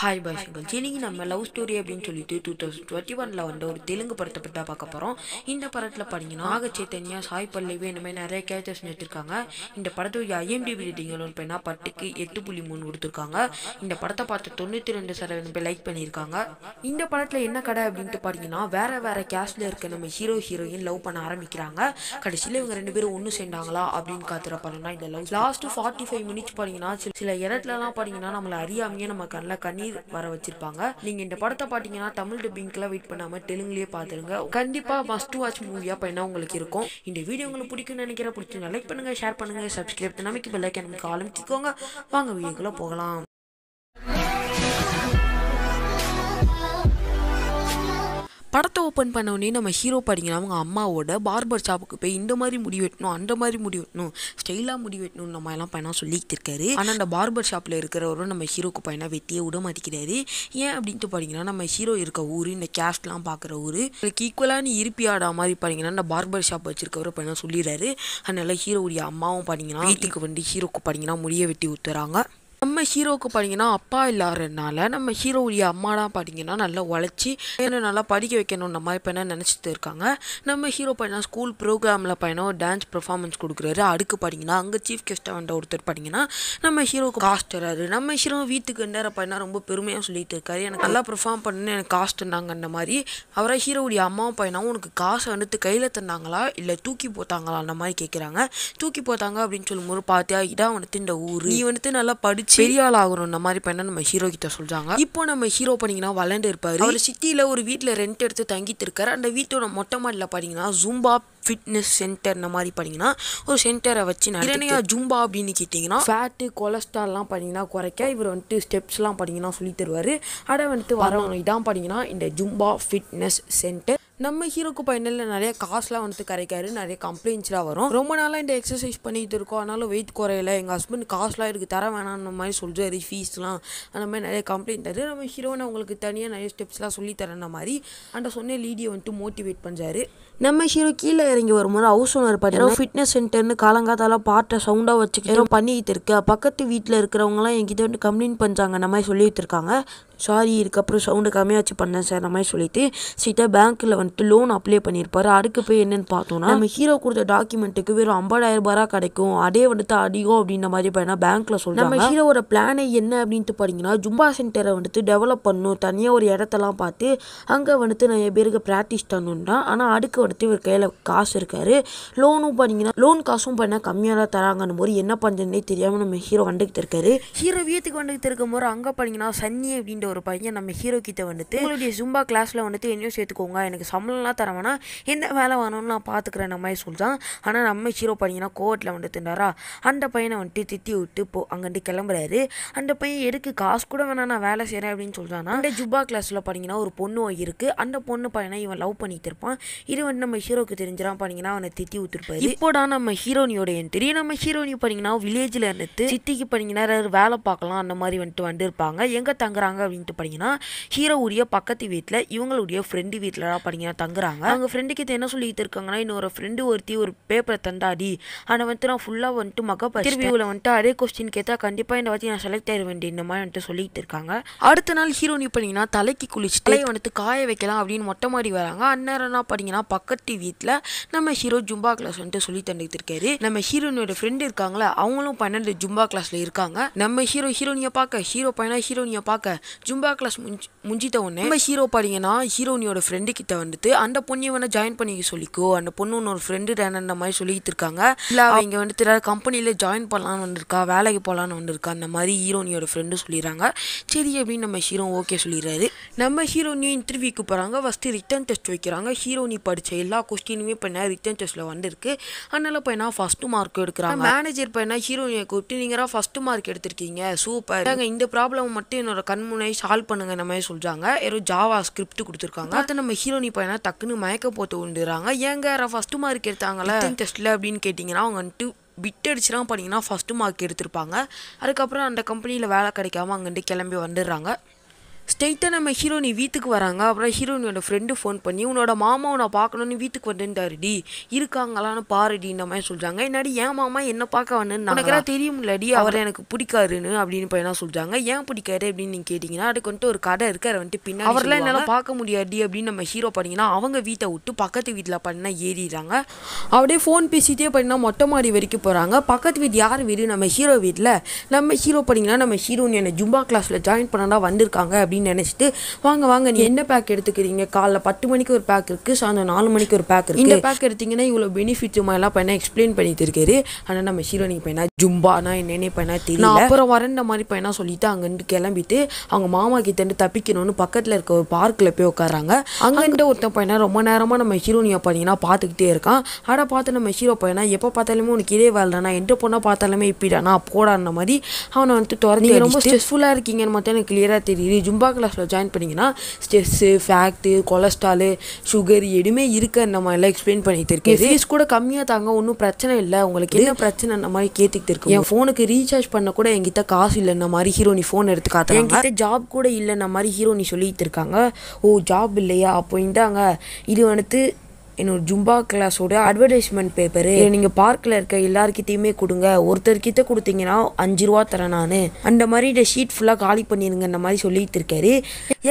hi bye Singhal இன்னைக்கு நம்ம love story அப்படின்னு சொல்லிட்டு டூ தௌசண்ட் டுவெண்ட்டி ஒனில் வந்து ஒரு தெலுங்கு படத்தை பற்றி பார்க்க போகிறோம் இந்த படத்தில் பார்த்தீங்கன்னா சைத்தன்யா சாய் பல்லவி இந்த மாதிரி நிறைய கேரக்டர்ஸ் நடிச்சிருக்காங்க இந்த படத்தை ஐஎம்டி ரேட்டிங்களும் பார்த்தீங்கன்னா பட்டுக்கு எட்டு புள்ளி மூணு கொடுத்துருக்காங்க இந்த படத்தை பார்த்து தொண்ணூற்றி ரெண்டு சதவீதம் பேர் லைக் பண்ணியிருக்காங்க இந்த படத்தில் என்ன கடை அப்படின்ட்டு பார்த்தீங்கன்னா வேற வேற கேஸ்டில் இருக்க நம்ம ஹீரோ ஹீரோயின் லவ் பண்ண ஆரம்பிக்கிறாங்க கடைசியில் இவங்க ரெண்டு பேரும் ஒன்று சேர்ந்தாங்களா அப்படின்னு காத்துற படம்னா இந்த love last forty five minutes பார்த்தீங்கன்னா சில இடத்துலலாம் பார்த்தீங்கன்னா நம்மளை அறியாமையே நம்ம கண்ணில் கண்ணீர் வர வச்சிருப்பாங்க நீங்க இந்த படத்தை பாத்தீங்கன்னா தமிழ் டப்பிங்க்கெல்லாம் வெயிட் பண்ணாம தெலுங்குலயே பாத்துருங்க கண்டிப்பா மஸ்ட் வாட்ச் மூவியா பையனா உங்களுக்கு இருக்கும் இந்த வீடியோ உங்களுக்கு பிடிக்கும் நினைக்கிறேன் பிடிச்சிருந்தா லைக் பண்ணுங்க ஷேர் பண்ணுங்க சப்ஸ்கிரைப் நமக்கு பெல் ஐக்கன் காலம் வாங்க வீடியோக்குள்ள போகலாம் ஓப்பன் உடனே நம்ம ஹீரோ பார்த்தீங்கன்னா அவங்க அம்மாவோட பார்பர் ஷாப்புக்கு போய் இந்த மாதிரி முடி வெட்டணும் அந்த மாதிரி முடி வெட்டணும் ஸ்டைலாக முடி வெட்டணும் நம்ம எல்லாம் பையனாக சொல்லிட்டு இருக்காரு ஆனால் அந்த பார்பர் ஷாப்பில் இருக்கிறவரும் நம்ம ஹீரோக்கு பையனாக வெட்டியே விட மாட்டேங்கிறாரு ஏன் அப்படின்ட்டு பார்த்தீங்கன்னா நம்ம ஹீரோ இருக்க ஊர் இந்த கேஸ்ட்லாம் பார்க்குற ஊர் இதுக்கு ஈக்குவலாக நீ இருப்பியாடா மாதிரி பார்த்தீங்கன்னா இந்த பார்பர் ஷாப் வச்சிருக்கவரை பையனாக சொல்லிடுறாரு அதனால உடைய அம்மாவும் பார்த்தீங்கன்னா வீட்டுக்கு வந்து ஹீரோக்கு பார்த்தீங்கன்னா முடியை வெட்டி ஊற்றுறாங்க நம்ம ஹீரோவுக்கு பார்த்தீங்கன்னா அப்பா இல்லாதனால நம்ம ஹீரோவுடைய தான் பார்த்தீங்கன்னா நல்லா உழைச்சி என்ன நல்லா படிக்க வைக்கணுன்ற மாதிரி என்ன நினச்சிட்டு இருக்காங்க நம்ம ஹீரோ பார்த்தீங்கன்னா ஸ்கூல் ப்ரோக்ராமில் பையனா ஒரு டான்ஸ் பர்ஃபார்மன்ஸ் கொடுக்குறாரு அடுக்கு பார்த்தீங்கன்னா அங்கே சீஃப் கெஸ்ட்டாக வந்த ஒருத்தர் பார்த்தீங்கன்னா நம்ம ஹீரோவுக்கு காஸ்ட் வராரு நம்ம ஹீரோ வீட்டுக்கு நேரம் பையனா ரொம்ப பெருமையாக சொல்லிட்டு இருக்காரு எனக்கு நல்லா பெர்ஃபார்ம் பண்ணணும்னு எனக்கு காஸ்ட் தந்தாங்கன்ற மாதிரி அவரை ஹீரோவுடைய அம்மாவும் பையனாவும் உனக்கு காசை வந்துட்டு கையில் தந்தாங்களா இல்லை தூக்கி போட்டாங்களா அந்த மாதிரி கேட்குறாங்க தூக்கி போட்டாங்க அப்படின்னு சொல்லும்போது பார்த்தியா இதான் வந்துட்டு இந்த ஊர் நீ வந்துட்டு நல்லா படிச்சு பெரிய ஆகணும் இந்த மாதிரி பண்ண நம்ம ஹீரோ கிட்ட சொல்றாங்க இப்போ நம்ம ஹீரோ பண்ணீங்கன்னா வளர்ந்து இருப்பாரு அவர் சிட்டியில ஒரு வீட்டில் ரெண்ட் எடுத்து தங்கிட்டு இருக்காரு அந்த வீட்டோட மொட்டை மாடியில் பார்த்தீங்கன்னா ஜும்பா ஃபிட்னஸ் சென்டர் இந்த மாதிரி பண்ணிங்கன்னா ஒரு சென்டரை வச்சு நிறையா ஜும்பா அப்படின்னு கேட்டிங்கன்னா ஃபேட்டு கொலஸ்ட்ரால்லாம் பண்ணிங்கன்னா குறைக்க இவர் வந்துட்டு ஸ்டெப்ஸ்லாம் பண்ணிங்கன்னா சொல்லி தருவார் அடை வந்துட்டு வரவங்க இதான் பண்ணிங்கன்னா இந்த ஜும்பா ஃபிட்னஸ் சென்டர் நம்ம ஹீரோக்கு பையனில் நிறைய காசுலாம் வந்துட்டு கரைக்காரு நிறைய கம்ப்ளைண்ட்ஸ்லாம் வரும் ரொம்ப நாளாக இந்த எக்ஸசைஸ் பண்ணிகிட்டு இருக்கோம் ஆனாலும் வெயிட் குறையல எங்கள் ஹஸ்பண்ட் காசுலாம் இருக்குது தர அந்த மாதிரி சொல்கிறாரு ஃபீஸ்லாம் அந்த மாதிரி நிறைய கம்ப்ளைண்ட் தரு நம்ம ஹீரோனை அவங்களுக்கு தனியாக நிறைய ஸ்டெப்ஸ்லாம் சொல்லி தரேன் மாதிரி அந்த சொன்ன லீடியை வந்துட்டு மோட்டிவேட் பண்ணுறாரு நம்ம ஹீரோ கீழே இறங்கி வரும்போது ஹவுஸ் ஓனர் பார்த்தீங்கன்னா ஃபிட்னஸ் சென்டர்னு காலங்காத்தால பாட்டை சவுண்டாக வச்சுக்கிட்டு பண்ணிக்கிட்டு இருக்கு பக்கத்து வீட்டில் இருக்கிறவங்களாம் என்கிட்ட வந்து கம்ப்ளைண்ட் பண்ணுறாங்க அந்த மாதிரி சொல்லிகிட்டு இருக்காங்க சாரி இதுக்கப்புறம் சவுண்டு கம்மியாச்சு பண்ணேன் சார் அந்த மாதிரி சொல்லிட்டு சீட்டாக பேங்க்கில் வந்துட்டு லோன் அப்ளை பண்ணியிருப்பார் அடுக்கு போய் என்னென்னு பார்த்தோன்னா நம்ம ஹீரோ கொடுத்த டாக்குமெண்ட்டுக்கு வெறும் ஐம்பதாயிரம் ரூபாய் கிடைக்கும் அதே வந்துட்டு அதிகம் அப்படின்ற மாதிரி பண்ணால் பேங்க்கில் சொல்கிறாங்க நம்ம ஹீரோவோட பிளானை என்ன அப்படின்ட்டு பார்த்தீங்கன்னா ஜும்பா சென்டரை வந்துட்டு டெவலப் பண்ணும் தனியாக ஒரு இடத்தெல்லாம் பார்த்து அங்கே வந்துட்டு நிறைய பேருக்கு ப்ராக்டிஸ் பண்ணணுன்னா ஆனால் அடுக்கு வந்துட்டு இவர் கையில் காசு இருக்காரு லோனும் பார்த்தீங்கன்னா லோன் காசும் பண்ணால் கம்மியாக தான் தராங்கன்னு போது என்ன பண்ணுறதுனே தெரியாமல் நம்ம ஹீரோ வந்துக்கிட்டு இருக்காரு ஹீரோ வீட்டுக்கு வந்துக்கிட்டு இருக்கும் போது அங்கே பார்த்தீங்கன்னா சன்னி அப்படின்ற ஒரு பையன் நம்ம ஹீரோ கிட்ட வந்துட்டு உங்களுடைய ஜும்பா கிளாஸில் வந்துட்டு என்னையும் சேர்த்துக்கோங்க எனக்கு சம்பளம்லாம் தரவேனா எந்த வேலை வேணும்னு நான் பார்த்துக்கிறேன் நம்ம சொல்கிறான் ஆனால் நம்ம ஹீரோ பார்த்தீங்கன்னா வந்துட்டு இருந்தாரா அந்த பையனை வந்துட்டு திட்டி விட்டு போ அங்கேட்டு கிளம்புறாரு அந்த பையன் எதுக்கு காசு கூட வேணாம் நான் வேலை செய்கிறேன் அப்படின்னு சொல்கிறான்னா அந்த ஜும்பா கிளாஸில் பார்த்தீங்கன்னா ஒரு பொண்ணு இருக்குது அந்த பொண்ணு பையனை இவன் லவ் பண்ணிட்டு இருப்பான் இது வந்து நம்ம ஹீரோக்கு தெரிஞ்சிடா பார்த்தீங்கன்னா அவனை திட்டி விட்டுருப்பாரு இப்போடா நம்ம ஹீரோனியோட என் தெரியும் நம்ம ஹீரோனி பார்த்தீங்கன்னா வில்லேஜில் இருந்துட்டு சித்திக்கு பார்த்தீங்கன்னா வேலை பார்க்கலாம் அந்த மாதிரி வந்துட்டு வந்துருப்பாங்க எங்கே தங்குறாங்க அப்படின்னு அப்படின்ட்டு பார்த்தீங்கன்னா ஹீரோவுடைய பக்கத்து வீட்டில் இவங்களுடைய ஃப்ரெண்டு வீட்டில் பார்த்தீங்கன்னா தங்குறாங்க அவங்க ஃப்ரெண்டுக்கு என்ன சொல்லிட்டு இருக்காங்கன்னா இன்னொரு ஃப்ரெண்டு ஒருத்தி ஒரு பேப்பரை தந்தாடி ஆனால் வந்துட்டு நான் ஃபுல்லாக வந்துட்டு மகப்ப இன்டர்வியூவில் வந்துட்டு அதே கொஸ்டின் கேட்டால் கண்டிப்பாக என்னை பற்றி நான் செலக்ட் ஆயிட வேண்டிய இந்த மாதிரி வந்துட்டு சொல்லிட்டு இருக்காங்க அடுத்த நாள் ஹீரோனி பார்த்தீங்கன்னா தலைக்கு குளிச்சுட்டு வந்துட்டு காய வைக்கலாம் அப்படின்னு மொட்டை மாடி வராங்க அந்நேரம்னா பார்த்தீங்கன்னா பக்கத்து வீட்டில் நம்ம ஹீரோ ஜும்பா கிளாஸ் வந்துட்டு சொல்லி தந்துட்டு இருக்காரு நம்ம ஹீரோனியோட ஃப்ரெண்டு இருக்காங்களா அவங்களும் பன்னெண்டு ஜும்பா கிளாஸில் இருக்காங்க நம்ம ஹீரோ ஹீரோனியை பார்க்க ஹீரோ பையனா ஹீரோனியை பார்க்க ஜும்பா கிளாஸ் முஞ்சி முஞ்சிட்ட உடனே நம்ம ஹீரோ பாடிங்கன்னா ஹீரோனியோட ஃப்ரெண்டு கிட்ட வந்துட்டு அந்த பொண்ணு வேணா ஜாயின் பண்ணிக்க சொல்லிக்கோ அந்த பொண்ணு உன்னோட ஃப்ரெண்டு அந்த மாதிரி சொல்லிக்கிட்டு இருக்காங்க இல்லை அவங்க வந்துட்டு கம்பெனியில் ஜாயின் பண்ணலான்னு வந்திருக்கா வேலைக்கு போகலான்னு வந்திருக்கா அந்த மாதிரி ஹீரோனியோட ஃப்ரெண்டு சொல்லிடுறாங்க சரி அப்படின்னு நம்ம ஹீரோ ஓகே சொல்லிடுறாரு நம்ம ஹீரோனியும் இன்டர்வியூக்கு போகிறாங்க ஃபஸ்ட்டு ரிட்டன் டெஸ்ட் வைக்கிறாங்க ஹீரோனி படித்த எல்லா கொஸ்டினுமே பண்ண ரிட்டன் டெஸ்ட்டில் வந்திருக்கு அதனால் பையனா ஃபஸ்ட்டு மார்க் எடுக்கிறாங்க மேனேஜர் பையனா ஹீரோனியை கூப்பிட்டு நீங்கள் ஃபஸ்ட்டு மார்க் எடுத்திருக்கீங்க சூப்பர் இந்த ப்ராப்ளம் மட்டும் என்னோட கண்முனை மாதிரி சால்வ் பண்ணுங்க இந்த மாதிரி சொல்கிறாங்க ஏதோ ஜாவா ஸ்கிரிப்ட் கொடுத்துருக்காங்க அடுத்து நம்ம ஹீரோனி பையனா டக்குன்னு மயக்க போட்டு உண்டுறாங்க ஏங்க ஃபஸ்ட்டு மார்க் எடுத்தாங்களே டெஸ்ட்டில் அப்படின்னு கேட்டிங்கன்னா அவங்க வந்துட்டு பிட் அடிச்சுலாம் பண்ணிங்கன்னா ஃபஸ்ட்டு மார்க் எடுத்திருப்பாங்க அதுக்கப்புறம் அந்த கம்பெனியில் வேலை கிடைக்காம அங்கேருந்து கிளம்பி வந்துடுறாங்க ஸ்டெயிட்டாக நம்ம ஹீரோனி வீட்டுக்கு வராங்க அப்புறம் ஹீரோனியோட ஃப்ரெண்டு ஃபோன் பண்ணி உன்னோட மாமாவை நான் பார்க்கணுன்னு வீட்டுக்கு வந்துட்டாருடி இருக்காங்களான்னு இந்த மாதிரி சொல்கிறாங்க என்னடி என் மாமா என்ன பார்க்க வந்தேன்னு தெரியும் தெரியும்லடி அவர் எனக்கு பிடிக்காருன்னு அப்படின்னு பையனா சொல்கிறாங்க ஏன் பிடிக்காரு அப்படின்னு நீங்கள் கேட்டிங்கன்னா அதுக்கு வந்துட்டு ஒரு கடை இருக்கு அதை வந்துட்டு பின்னா அவர்லாம் என்னால் பார்க்க முடியாடி அப்படின்னு நம்ம ஹீரோ பண்ணிங்கன்னா அவங்க வீட்டை விட்டு பக்கத்து வீட்டில் பண்ணால் ஏறிடுறாங்க அப்படியே ஃபோன் பேசிட்டே பண்ணினா மொட்டை மாடி வரைக்கும் போகிறாங்க பக்கத்து வீடு யார் வீடு நம்ம ஹீரோ வீட்டில் நம்ம ஹீரோ பண்ணிங்கன்னா நம்ம ஹீரோன்னு என்ன ஜும்பா கிளாஸில் ஜாயின் பண்ணால் வந்திருக்காங்க அப்படின்னு அப்படின்னு நினச்சிட்டு வாங்க வாங்க நீ என்ன பேக் எடுத்துக்கிறீங்க காலைல பத்து மணிக்கு ஒரு பேக் இருக்குது சாயந்தரம் நாலு மணிக்கு ஒரு பேக் இருக்குது இந்த பேக் எடுத்தீங்கன்னா இவ்வளோ பெனிஃபிட்ஸ் எல்லாம் பண்ண எக்ஸ்பிளைன் பண்ணிட்டு இருக்காரு ஆனால் நம்ம சீரோனிக்கு பையனா ஜும்பானா என்னென்ன பையனா தெரியல அப்புறம் வரண்ட மாதிரி பையனா சொல்லிட்டு அங்கேருந்து கிளம்பிட்டு அவங்க மாமா கிட்டேருந்து தப்பிக்கணும்னு பக்கத்தில் இருக்க ஒரு பார்க்கில் போய் உட்காராங்க அங்கேருந்து ஒருத்தன் பையனா ரொம்ப நேரமாக நம்ம ஹீரோனியை பார்த்தீங்கன்னா பார்த்துக்கிட்டே இருக்கான் ஆட பார்த்து நம்ம ஹீரோ பையனா எப்போ பார்த்தாலுமே உனக்கு இதே வேலைனா எந்த பொண்ணை பார்த்தாலுமே இப்படிடானா போடான மாதிரி அவனை வந்துட்டு துறந்து ரொம்ப ஸ்ட்ரெஸ்ஃபுல்லாக இருக்கீங்கன்னு மட்டும் எனக்கு கிளியராக தெரியுது ஜும்பா யோகா கிளாஸில் ஜாயின் பண்ணிங்கன்னா ஸ்ட்ரெஸ்ஸு ஃபேக்ட்டு கொலஸ்ட்ராலு சுகர் எதுவுமே இருக்க நம்ம எல்லாம் எக்ஸ்பிளைன் பண்ணிகிட்டு இருக்கேன் ஃபீஸ் கூட கம்மியாக தாங்க ஒன்றும் பிரச்சனை இல்லை உங்களுக்கு என்ன பிரச்சனை அந்த மாதிரி கேட்டுக்கிட்டு இருக்கு என் ஃபோனுக்கு ரீசார்ஜ் பண்ண கூட எங்கிட்ட காசு இல்லை நம்ம மாதிரி ஹீரோனி ஃபோன் எடுத்து காத்துறாங்க ஜாப் கூட இல்லைன்ன மாதிரி ஹீரோனி சொல்லிட்டு இருக்காங்க ஓ ஜாப் இல்லையா இந்தாங்க இது வந்துட்டு என்னோட ஜும்பா கிளாஸோட அட்வர்டைஸ்மெண்ட் பேப்பர் நீங்கள் பார்க்கில் இருக்க எல்லாருக்கிட்டையுமே கொடுங்க ஒருத்தர்கிட்ட கொடுத்தீங்கன்னா அஞ்சு ரூபா தரேன் நான் அந்த மாதிரி இந்த ஷீட் ஃபுல்லாக காலி பண்ணிடுங்க அந்த மாதிரி சொல்லிட்டு இருக்காரு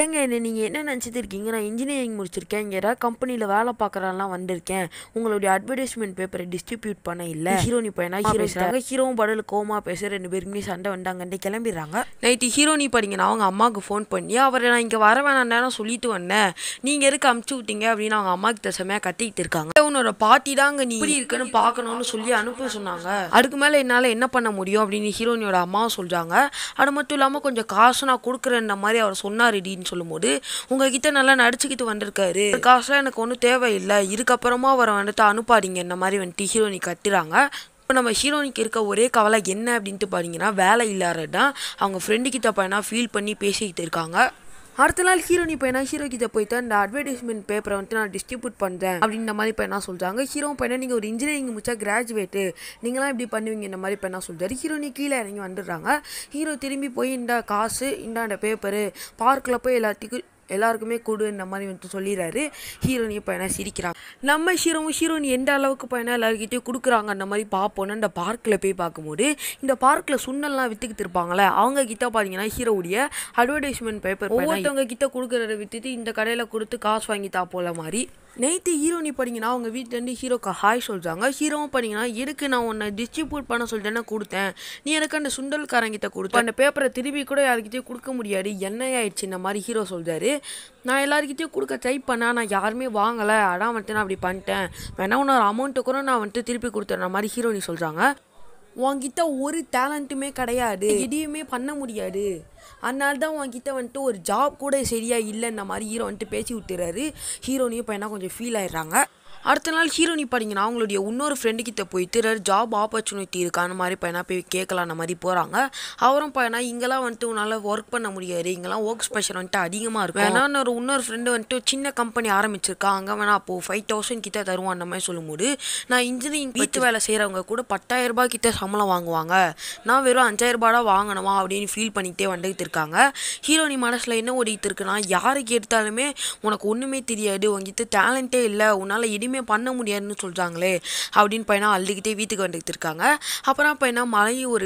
ஏங்க என்ன நீங்கள் என்ன நினச்சிட்டு இருக்கீங்க நான் இன்ஜினியரிங் முடிச்சிருக்கேன் இங்கே ஏதாவது கம்பெனியில் வேலை பார்க்குறான்லாம் வந்திருக்கேன் உங்களுடைய அட்வர்டைஸ்மெண்ட் பேப்பரை டிஸ்ட்ரிபியூட் பண்ண இல்லை ஹீரோனி பையனா ஹீரோ ஹீரோவும் படல் கோமா பேச ரெண்டு பேருமே சண்டை வந்தாங்கன்ட்டு கிளம்பிடுறாங்க நைட்டு ஹீரோனி படிங்க நான் அவங்க அம்மாவுக்கு ஃபோன் பண்ணி அவரை நான் இங்கே வர வேணாம் சொல்லிட்டு வந்தேன் நீங்கள் எதுக்கு அமுச்சு விட்டீங்க அப்படின்னு அவங்க அம்மாவுக்கு தசமையாக கட் நடத்திட்டு இருக்காங்க உன்னோட பாட்டி தாங்க நீ இப்படி இருக்குன்னு பார்க்கணும்னு சொல்லி அனுப்ப சொன்னாங்க அதுக்கு மேலே என்னால் என்ன பண்ண முடியும் அப்படின்னு ஹீரோனியோட அம்மா சொல்கிறாங்க அது மட்டும் இல்லாமல் கொஞ்சம் காசு நான் கொடுக்குறேன்ற மாதிரி அவர் சொன்னார் இடின்னு சொல்லும்போது உங்ககிட்ட நல்லா நடிச்சுக்கிட்டு வந்திருக்காரு காசுலாம் எனக்கு ஒன்றும் தேவையில்லை இதுக்கப்புறமா அவரை வந்துட்டு அனுப்பாதீங்க இந்த மாதிரி வந்துட்டு ஹீரோனி கட்டுறாங்க இப்போ நம்ம ஹீரோனிக்கு இருக்க ஒரே கவலை என்ன அப்படின்ட்டு பார்த்தீங்கன்னா வேலை இல்லாததான் அவங்க ஃப்ரெண்டு கிட்ட பையனா ஃபீல் பண்ணி பேசிக்கிட்டு இருக்காங்க அடுத்த நாள் ஹீரோனி பையனா ஹீரோ கிட்ட போயிட்டு அந்த அட்வர்டைஸ்மெண்ட் பேப்பரை வந்துட்டு நான் டிஸ்ட்ரிபியூட் பண்ணுறேன் அப்படின்ற மாதிரி பையனா சொல்கிறாங்க ஹீரோ பையனா நீங்கள் ஒரு இன்ஜினியரிங் முடிச்சா கிராஜுவேட்டு நீங்களாம் இப்படி பண்ணுவீங்க இந்த மாதிரி பையனா சொல்கிறாரு ஹீரோனி கீழே இறங்கி வந்துடுறாங்க ஹீரோ திரும்பி போய் இந்த காசு இந்த பேப்பரு பார்க்கில் போய் எல்லாத்துக்கும் எல்லாருக்குமே கொடு இந்த மாதிரி வந்துட்டு சொல்லிடுறாரு ஹீரோனியை பையனாக சிரிக்கிறாங்க நம்ம ஹீரோவும் ஹீரோனி எந்த அளவுக்கு பையனாக எல்லாருக்கிட்டே கொடுக்குறாங்க அந்த மாதிரி பார்ப்போன்னு இந்த பார்க்கில் போய் பார்க்கும்போது இந்த பார்க்கில் சுண்ணெல்லாம் விற்றுக்கிட்டு இருப்பாங்களே அவங்க கிட்ட பார்த்தீங்கன்னா ஹீரோவுடைய அட்வர்டைஸ்மெண்ட் பேப்பர் ஒவ்வொருத்தவங்க கிட்ட கொடுக்குறத விற்றுட்டு இந்த கடையில் கொடுத்து காசு வாங்கி தாப்போல மாதிரி ஹீரோ ஹீரோனி பண்ணிங்கன்னா அவங்க வீட்டிலேருந்து ஹீரோக்கு ஹாய் சொல்கிறாங்க ஹீரோவும் படிங்கன்னா எதுக்கு நான் உன்னை டிஸ்ட்ரிபியூட் பண்ண சொல்லிட்டேன்னா கொடுத்தேன் நீ எனக்கு அந்த சுண்டல்காரங்கிட்ட கொடுத்த அந்த பேப்பரை திரும்பி கூட யாருக்கிட்டையும் கொடுக்க முடியாது என்ன ஆயிடுச்சு இந்த மாதிரி ஹீரோ சொல்கிறாரு நான் எல்லாருக்கிட்டையும் கொடுக்க ட்ரை பண்ணேன் நான் யாருமே வாங்கலை அதான் வந்துட்டு நான் அப்படி பண்ணிட்டேன் வேணா உன்னோட அமௌண்ட்டு கூட நான் வந்துட்டு திருப்பி கொடுத்துறேன் மாதிரி ஹீரோனி சொல்கிறாங்க உங்ககிட்ட ஒரு டேலண்ட்டுமே கிடையாது எதையுமே பண்ண முடியாது அதனால தான் உங்ககிட்ட வந்துட்டு ஒரு ஜாப் கூட சரியாக இல்லைன்ன மாதிரி ஹீரோ வந்துட்டு பேசி விட்டுறாரு ஹீரோனையும் என்ன கொஞ்சம் ஃபீல் ஆயிடுறாங்க அடுத்த நாள் ஹீரோனி படிங்கனா அவங்களுடைய இன்னொரு ஃப்ரெண்டு கிட்ட போய் திரு ஜாப் ஆப்பர்ச்சுனிட்டி இருக்கா அந்த மாதிரி பையனா போய் கேட்கலாம் அந்த மாதிரி போகிறாங்க அவரும் பையனா இங்கெல்லாம் வந்துட்டு உன்னால் ஒர்க் பண்ண முடியாது இங்கெல்லாம் ஒர்க் ஸ்பெஷல் வந்துட்டு அதிகமாக இருக்கும் ஏன்னா ஒரு இன்னொரு ஃப்ரெண்டு வந்துட்டு சின்ன கம்பெனி ஆரம்பிச்சிருக்கா அங்கே வேணா அப்போது ஃபைவ் தௌசண்ட் கிட்ட தருவோம் அந்த மாதிரி சொல்லும்போது நான் இன்ஜினியரிங் வீட்டு வேலை செய்கிறவங்க கூட பத்தாயிரம் ரூபாய் கிட்ட சம்பளம் வாங்குவாங்க நான் வெறும் அஞ்சாயிரம் ரூபாய் வாங்கணுமா அப்படின்னு ஃபீல் பண்ணிக்கிட்டே வந்துகிட்டு இருக்காங்க ஹீரோனி மனசில் என்ன ஓடிக்கிட்டு இருக்குன்னா யாருக்கு எடுத்தாலுமே உனக்கு ஒன்றுமே தெரியாது உங்ககிட்ட டேலண்ட்டே இல்லை உன்னால் எடி எதுவுமே பண்ண முடியாதுன்னு சொல்கிறாங்களே அப்படின்னு பையனா அழுதுகிட்டே வீட்டுக்கு வந்துட்டு இருக்காங்க அப்புறம் பையனா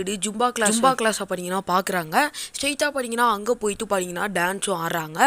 இடி ஜும்பா கிளாஸ் ஜும்பா கிளாஸை பார்த்தீங்கன்னா பார்க்குறாங்க ஸ்ட்ரெயிட்டாக பார்த்தீங்கன்னா அங்கே போயிட்டு பார்த்தீங்கன்னா டான்ஸும் ஆடுறாங்க